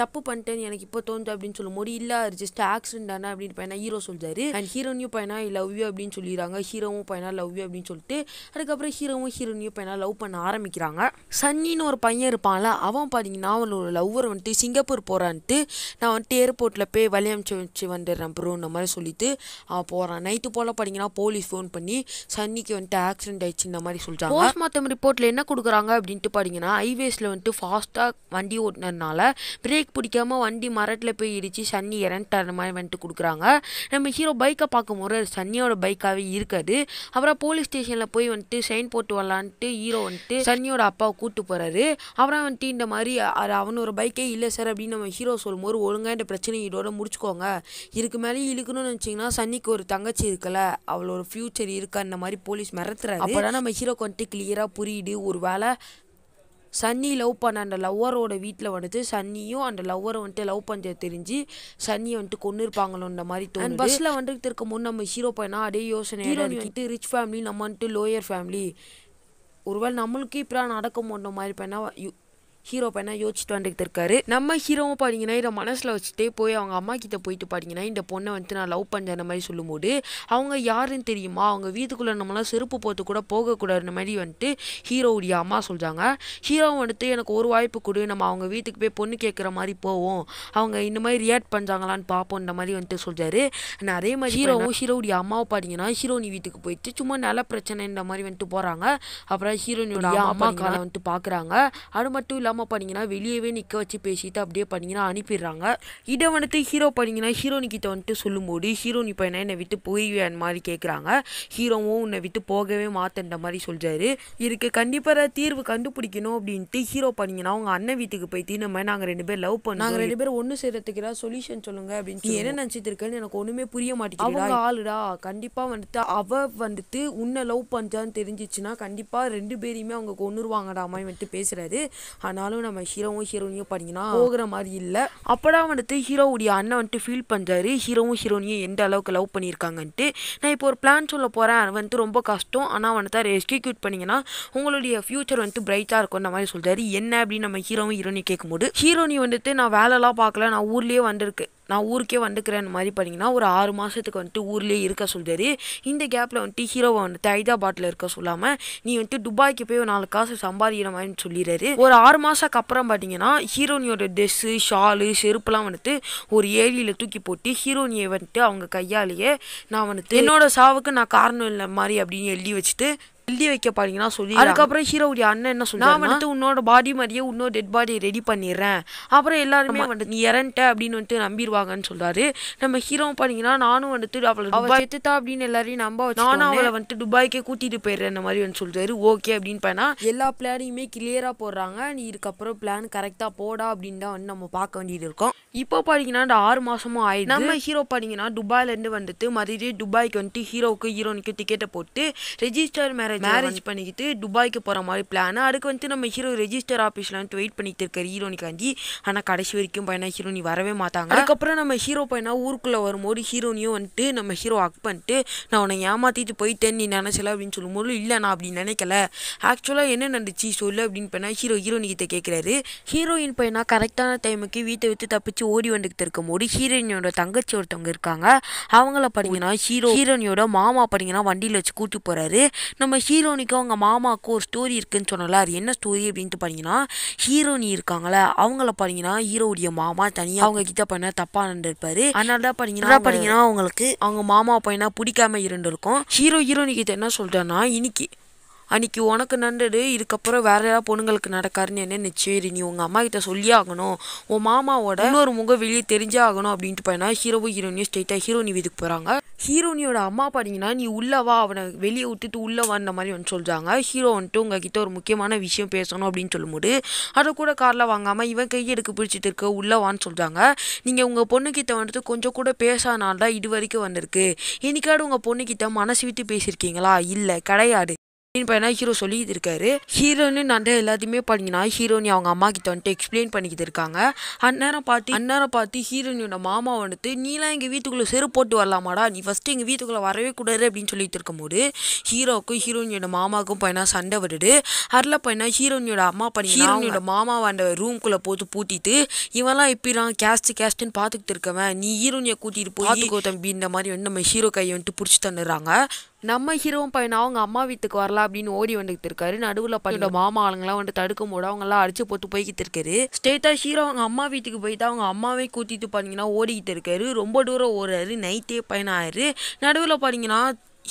தப்பு பண்ணிட்டேன்னு எனக்கு இப்போ தோணுது அப்படின்னு போது இல்லை அது ஜஸ்ட் ஆக்சிடென்ட் தானே அப்படின்னு பையனா ஹீரோ சொல்கிறாரு அண்ட் ஹீரோனியும் பையனா லவ் யூ அப்படின்னு சொல்லிடுறாங்க ஹீரோவும் பையனா லவ் யூ அப்படின்னு சொல்லிட்டு அதுக்கப்புறம் ஹீரோவும் ஹீரோனியும் பையனா லவ் பண்ண ஆரம்பிக்கிறாங்க சன்னின்னு ஒரு பையன் இருப்பான்ல அவன் பார்த்தீங்கன்னா அவனோட லவ்வர் வந்துட்டு சிங்கப்பூர் போகிறான்ட்டு நான் வந்துட்டு ஏர்போர்ட்டில் போய் வழி அமைச்சு வச்சு வந்துடுறேன் ப்ரோன்ற மாதிரி சொல்லிட்டு அவன் போகிறான் நைட்டு போல் பார்த்தீங்கன்னா போலீஸ் ஃபோன் பண்ணி சன்னிக்கு வந்துட்டு ஆக்சிடென்ட் ஆயிடுச்சு இந்த மாதிரி சொல்லிட்டாங்க போஸ்ட்மார்ட்டம் எக்ஸாம் ரிப்போர்ட்டில் என்ன கொடுக்குறாங்க அப்படின்ட்டு பார்த்தீங்கன்னா ஹைவேஸில் வந்துட்டு ஃபாஸ்ட்டாக வண்டி ஓட்டினதுனால பிரேக் பிடிக்காமல் வண்டி மரட்டில் போய் இடிச்சு சன்னி அந்த மாதிரி வந்துட்டு கொடுக்குறாங்க நம்ம ஹீரோ பைக்கை பார்க்கும்போது அது சன்னியோட பைக்காகவே இருக்காது அப்புறம் போலீஸ் ஸ்டேஷனில் போய் வந்துட்டு சைன் போட்டு வரலான்ட்டு ஹீரோ வந்துட்டு சன்னியோட அப்பாவை கூப்பிட்டு போகிறாரு அப்புறம் வந்துட்டு இந்த மாதிரி அவனோட பைக்கே இல்லை சார் அப்படின்னு நம்ம ஹீரோ சொல்லும்போது ஒழுங்காக இந்த பிரச்சனை இதோட முடிச்சுக்கோங்க இதுக்கு மேலே இழுக்கணும்னு நினச்சிங்கன்னா சன்னிக்கு ஒரு தங்கச்சி இருக்கல அவளோட ஃப்யூச்சர் இருக்கா இந்த மாதிரி போலீஸ் மிரத்துறாரு அப்போ நம்ம ஹீரோ வந்துட்டு கிளியராக புரியுது ஒரு வேளை சன்னி லவ் பண்ண அந்த லவ்வரோட வீட்டில் வந்துட்டு சன்னியும் அந்த லவ்வரை வந்துட்டு லவ் பண்ணுறது தெரிஞ்சு சன்னியை வந்துட்டு கொண்டு இருப்பாங்களோன்ற மாதிரி தோணும் பஸ்ஸில் வந்துட்டு இருக்கும் போது நம்ம ஹீரோ பையனா அதே யோசனை வந்துட்டு ரிச் ஃபேமிலி நம்ம வந்துட்டு லோயர் ஃபேமிலி ஒருவேளை நம்மளுக்கு இப்போ நடக்க முடியும் மாதிரி பையனா ஹீரோ பையனா யோசிச்சுட்டு வந்துட்டு இருக்காரு நம்ம ஹீரோவும் பாத்தீங்கன்னா இதை மனசில் வச்சுட்டே போய் அவங்க அம்மா கிட்ட போயிட்டு பாத்தீங்கன்னா இந்த பொண்ணை வந்துட்டு நான் லவ் பண்ண மாதிரி சொல்லும்போது அவங்க யாருன்னு தெரியுமா அவங்க வீட்டுக்குள்ளே நம்மளாம் செருப்பு போட்டு கூட போகக்கூடாதுன்னு மாதிரி வந்துட்டு ஹீரோவுடைய அம்மா சொல்கிறாங்க ஹீரோ வந்துட்டு எனக்கு ஒரு வாய்ப்பு கொடு நம்ம அவங்க வீட்டுக்கு போய் பொண்ணு கேட்குற மாதிரி போவோம் அவங்க இந்த மாதிரி ரியாக்ட் பண்ணாங்களான்னு பார்ப்போம் இந்த மாதிரி வந்துட்டு சொல்கிறாரு அதே மாதிரி ஹீரோவும் ஹீரோவுடைய அம்மாவை பார்த்தீங்கன்னா ஹீரோனி வீட்டுக்கு போயிட்டு சும்மா நல்ல பிரச்சனை இந்த மாதிரி வந்துட்டு போகிறாங்க அப்புறம் ஹீரோனியோட அம்மா காலை வந்துட்டு பாக்குறாங்க அது மட்டும் இல்லாம இல்லாமல் பண்ணிங்கன்னா வெளியவே நிற்க வச்சு பேசிட்டு அப்படியே பண்ணிங்கன்னா அனுப்பிடுறாங்க இதை வந்துட்டு ஹீரோ பண்ணிங்கன்னா ஹீரோனிக்கிட்ட வந்துட்டு சொல்லும்போது ஹீரோனி பையனா என்னை விட்டு போயிருவேன் மாதிரி கேட்குறாங்க ஹீரோவும் உன்னை விட்டு போகவே மாத்தன்ற மாதிரி சொல்கிறாரு இதுக்கு கண்டிப்பாக தீர்வு கண்டுபிடிக்கணும் அப்படின்ட்டு ஹீரோ பண்ணிங்கன்னா அவங்க அண்ணன் வீட்டுக்கு போய் தீர்ந்த மாதிரி நாங்கள் ரெண்டு பேர் லவ் பண்ணோம் நாங்கள் ரெண்டு பேரும் ஒன்று சேர்றதுக்கு ஏதாவது சொல்யூஷன் சொல்லுங்க அப்படின்னு என்ன நினச்சிட்டு இருக்கேன்னு எனக்கு ஒன்றுமே புரிய மாட்டேங்குது ஆளுடா கண்டிப்பாக வந்துட்டு அவ வந்துட்டு உன்னை லவ் பண்ணுறான்னு தெரிஞ்சிச்சுன்னா கண்டிப்பாக ரெண்டு பேரையுமே அவங்க கொண்டுருவாங்கடா வந்துட்டு பேசுகிறாரு ஆனால் இருந்தாலும் நம்ம ஹீரோவும் ஹீரோனியும் பண்ணிங்கன்னா போகிற மாதிரி இல்லை அப்போதான் வந்துட்டு ஹீரோவுடைய அண்ணன் வந்துட்டு ஃபீல் பண்ணுறாரு ஹீரோவும் ஹீரோனியும் எந்த அளவுக்கு லவ் பண்ணியிருக்காங்கன்ட்டு நான் இப்போ ஒரு பிளான் சொல்ல போகிறேன் வந்துட்டு ரொம்ப கஷ்டம் ஆனால் வந்துட்டு அதை எக்ஸிக்யூட் பண்ணிங்கன்னா உங்களுடைய ஃப்யூச்சர் வந்துட்டு பிரைட்டாக அந்த மாதிரி சொல்கிறாரு என்ன அப்படின்னு நம்ம ஹீரோவும் ஹீரோனி கேட்கும்போது ஹீரோனி வந்துட்டு நான் வேலைலாம் பார்க்கல நான் ஊர்லேயே வந்திருக்கு நான் ஊருக்கே வந்துக்கிறேன் மாதிரி பண்ணிங்கன்னா ஒரு ஆறு மாதத்துக்கு வந்துட்டு ஊர்லேயே இருக்க சொல்லிட்டாரு இந்த கேப்பில் வந்துட்டு ஹீரோவை வந்துட்டு ஹைதராபாத்தில் இருக்க சொல்லாமல் நீ வந்துட்டு துபாய்க்கு போய் நாலு காசு சம்பாதிக்கிற மாதிரி சொல்லிடுறாரு ஒரு ஆறு மாதத்துக்கு அப்புறம் பார்த்தீங்கன்னா ஹீரோனியோட ட்ரெஸ்ஸு ஷாலு செருப்புலாம் வந்துட்டு ஒரு ஏரியில் தூக்கி போட்டு ஹீரோனியை வந்துட்டு அவங்க கையாலேயே நான் வந்துட்டு என்னோட சாவுக்கு நான் காரணம் இல்லை மாதிரி அப்படின்னு எழுதி வச்சுட்டு எழுதி வைக்க பாருங்கன்னா சொல்லி அதுக்கப்புறம் ஹீரோவுடைய அண்ணன் என்ன சொன்னா வந்துட்டு உன்னோட பாடி மாதிரியே இன்னொரு டெட் பாடி ரெடி பண்ணிடுறேன் அப்புறம் எல்லாருமே வந்துட்டு நீ இறன்ட்ட அப்படின்னு வந்துட்டு நம்பிடுவாங்கன்னு சொல்றாரு நம்ம ஹீரோ பாத்தீங்கன்னா நானும் வந்துட்டு அவளை துபாய் எடுத்துட்டா அப்படின்னு எல்லாரையும் நம்ப நானும் அவளை வந்துட்டு துபாய்க்கே கூட்டிட்டு போயிடுறேன் அந்த மாதிரி வந்து சொல்றாரு ஓகே அப்படின்னு பண்ணா எல்லா பிளானையுமே கிளியரா போடுறாங்க நீ இதுக்கப்புறம் பிளான் கரெக்டா போடா அப்படின்னு தான் வந்து நம்ம பார்க்க வேண்டியது இருக்கும் இப்போ பாத்தீங்கன்னா இந்த ஆறு மாசமும் ஆயிடுச்சு நம்ம ஹீரோ பாத்தீங்கன்னா துபாயில இருந்து வந்துட்டு மறுபடியும் துபாய்க்கு வந்துட்டு ஹீரோவுக்கு ஹீரோனுக்கு டிக்கெட்டை போட்டு ரெஜிஸ்டர் மேரேஜ் மேரேஜ் மேரேஜ் பண்ணிக்கிட்டு துபாய்க்கு போகிற மாதிரி பிளான் அதுக்கு வந்து நம்ம ஹீரோ ரெஜிஸ்டர் ஆஃபீஸில் வந்து வெயிட் பண்ணிட்டு இருக்காரு ஹீரோனிக்காண்டி ஆனால் கடைசி வரைக்கும் பையனா ஹீரோனி வரவே மாட்டாங்க அதுக்கப்புறம் நம்ம ஹீரோ பையனா ஊருக்குள்ளே வரும்போது ஹீரோனியும் வந்துட்டு நம்ம ஹீரோ அக் பண்ணிட்டு நான் உன்னை ஏமாற்றிட்டு போயிட்டேன் நீ நினச்சல அப்படின்னு சொல்லும்போது இல்லை நான் அப்படி நினைக்கல ஆக்சுவலாக என்ன நடந்துச்சு சொல்லு அப்படின்னு பையனா ஹீரோ ஹீரோனிக்கிட்ட கேட்குறாரு ஹீரோயின் பையனா கரெக்டான டைமுக்கு வீட்டை விட்டு தப்பிச்சு ஓடி வந்துக்கிட்டு இருக்கும்போது ஹீரோயினோட தங்கச்சி ஒருத்தவங்க இருக்காங்க அவங்கள பார்த்தீங்கன்னா ஹீரோ oh, ஹீரோனியோட மாமா பார்த்தீங்கன்னா வண்டியில் வச்சு கூட்டி போகிறாரு நம்ம ஹீரோனிக்கும் அவங்க மாமாவுக்கு ஒரு ஸ்டோரி இருக்குதுன்னு சொன்னல அது என்ன ஸ்டோரி அப்படின்ட்டு பார்த்தீங்கன்னா ஹீரோனி இருக்காங்கல்ல அவங்கள பார்த்தீங்கன்னா ஹீரோடைய மாமா தனியாக அவங்க கிட்ட பண்ண தப்பாக நின்றுருப்பாரு அதனால தான் பார்த்தீங்கன்னா அவங்களுக்கு அவங்க மாமா பையனா பிடிக்காம இருந்திருக்கும் ஹீரோ ஹீரோனி கிட்ட என்ன சொல்கிறேன்னா இன்னைக்கு அன்னைக்கு உனக்கு நடந்தது இதுக்கப்புறம் வேறு ஏதாவது பொண்ணுங்களுக்கு நடக்காருன்னு என்ன சரி நீ உங்கள் அம்மா கிட்ட சொல்லியே ஆகணும் உன் மாமாவோட இன்னொரு முக வெளியே தெரிஞ்சாகணும் அப்படின்ட்டு போயினா ஹீரோவும் ஹீரோனியும் ஸ்ட்ரெயிட்டாக ஹீரோனி வீட்டுக்கு போகிறாங்க ஹீரோனியோட அம்மா பார்த்தீங்கன்னா நீ உள்ளே வா அவனை வெளியே விட்டுட்டு உள்ளே வந்த மாதிரி வந்து சொல்கிறாங்க ஹீரோ வந்துட்டு உங்ககிட்ட ஒரு முக்கியமான விஷயம் பேசணும் அப்படின்னு சொல்லும்போது அதை கூட காரில் வாங்காமல் இவன் கையை எடுக்க பிடிச்சிட்டு இருக்க உள்ளே வான்னு சொல்கிறாங்க நீங்கள் உங்கள் பொண்ணுக்கிட்ட வந்துட்டு கொஞ்சம் கூட பேசாதனால இது வரைக்கும் வந்திருக்கு இன்றைக்காடு உங்கள் பொண்ணுக்கிட்ட மனசு விட்டு பேசியிருக்கீங்களா இல்லை கிடையாது மெயின் பையனா ஹீரோ சொல்லிக்கிட்டு இருக்காரு ஹீரோன்னு நிறைய எல்லாத்தையுமே பண்ணினா ஹீரோனி அவங்க அம்மா கிட்ட வந்துட்டு எக்ஸ்பிளைன் பண்ணிக்கிட்டு இருக்காங்க அந்நேரம் பார்த்து அந்நேரம் பார்த்து ஹீரோனியோட மாமா வந்துட்டு நீலாம் எங்கள் வீட்டுக்குள்ளே செரு போட்டு வரலாமாடா நீ ஃபஸ்ட்டு எங்கள் வீட்டுக்குள்ளே வரவே கூடாது அப்படின்னு சொல்லிட்டு இருக்கும்போது ஹீரோவுக்கும் ஹீரோனியோட மாமாவுக்கும் பையனா சண்டை வருது அதில் பையனா ஹீரோனியோட அம்மா பண்ணி ஹீரோனியோட மாமா அந்த ரூம்குள்ளே போட்டு பூட்டிட்டு இவெல்லாம் எப்படிலாம் கேஸ்ட்டு கேஸ்ட்டுன்னு பார்த்துக்கிட்டு இருக்கவன் நீ ஹீரோனியை கூட்டிகிட்டு போய் தம்பி இந்த மாதிரி வந்து நம்ம ஹீரோ கையை வந்துட்டு பிடிச்சி தந்துடுறாங்க நம்ம ஹீரோ பையன் அவங்க அம்மா வீட்டுக்கு வரலாம் அப்படின்னு ஓடி வந்துட்டு இருக்காரு நடுவில் பையனோட மாமா ஆளுங்களாம் வந்துட்டு தடுக்க அவங்க எல்லாம் அடிச்சு போட்டு போய்கிட்டு இருக்காரு ஸ்டேட்டா ஹீரோ அவங்க அம்மா வீட்டுக்கு போயிட்டு அவங்க அம்மாவே கூட்டிட்டு பார்த்தீங்கன்னா ஓடிக்கிட்டு இருக்காரு ரொம்ப தூரம் ஓடுறாரு நைட்டே பயனாயிரு நடுவில் பார்த்தீங்கன்னா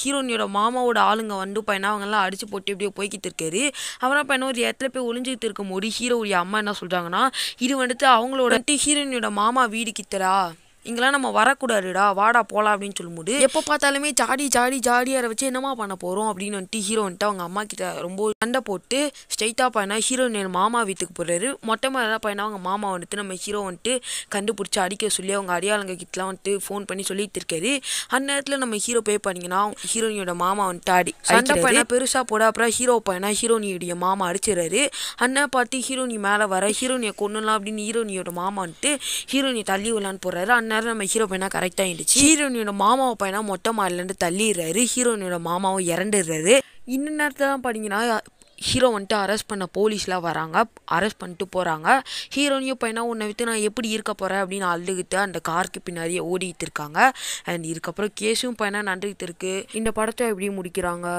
ஹீரோனியோட மாமாவோட ஆளுங்க வந்து பையனா அவங்கெல்லாம் அடிச்சு போட்டு இப்படியே போய்கிட்டு இருக்காரு அவனா பையனா ஒரு இடத்துல போய் ஒளிஞ்சுக்கிட்டு போது ஹீரோடைய அம்மா என்ன சொல்கிறாங்கன்னா இது வந்துட்டு அவங்களோட ஹீரோனியோட மாமா வீடு கித்தரா இங்கெல்லாம் நம்ம வரக்கூடாதுடா வாடா போகலாம் அப்படின்னு சொல்லும்போது எப்போ பார்த்தாலுமே ஜாடி ஜாடி ஜாடியாரை வச்சு என்னமா பண்ண போகிறோம் அப்படின்னு வந்துட்டு ஹீரோ வந்துட்டு அவங்க அம்மா கிட்ட ரொம்ப சண்டை போட்டு ஸ்ட்ரைட்டாக பையனா ஹீரோயின் மாமா வீட்டுக்கு போடுறாரு மொட்டை மாதிரி பையனா அவங்க மாமா வந்துட்டு நம்ம ஹீரோ வந்துட்டு கண்டுபிடிச்சி அடிக்க சொல்லி அவங்க அடியாளங்க கிட்டலாம் வந்துட்டு ஃபோன் பண்ணி சொல்லிட்டு இருக்காரு அந்த நேரத்தில் நம்ம ஹீரோ பே பண்ணிங்கன்னா ஹீரோயினோட மாமா வந்துட்டு அடி சண்டை பையனா பெருசாக போட அப்புறம் ஹீரோ பையனா ஹீரோனியோடைய மாமா அடிச்சிடறாரு அண்ணா பார்த்து ஹீரோனி மேலே வர ஹீரோனியை கொண்டுலாம் அப்படின்னு ஹீரோனியோட மாமா வந்துட்டு ஹீரோனியை தள்ளி விடலான்னு போடுறாரு அண்ணன் நேரம் நம்ம ஹீரோ பையனா கரெக்டாக ஆயிடுச்சு ஹீரோனியோட மாமாவை பையனா மொட்டை மாடலேருந்து தள்ளிடுறாரு ஹீரோனியோட மாமாவும் இறந்துடுறாரு இன்னும் நேரத்தில் தான் பார்த்தீங்கன்னா ஹீரோ வந்துட்டு அரெஸ்ட் பண்ண போலீஸ்லாம் வராங்க அரெஸ்ட் பண்ணிட்டு போகிறாங்க ஹீரோனியோ பையனா உன்னை விட்டு நான் எப்படி இருக்க போகிறேன் அப்படின்னு அழுதுகிட்டு அந்த காருக்கு பின்னாடியே ஓடிக்கிட்டு இருக்காங்க அண்ட் இதுக்கப்புறம் கேஸும் பையனா நடந்துக்கிட்டு இருக்குது இந்த படத்தை எப்படி முடிக்கிறாங்க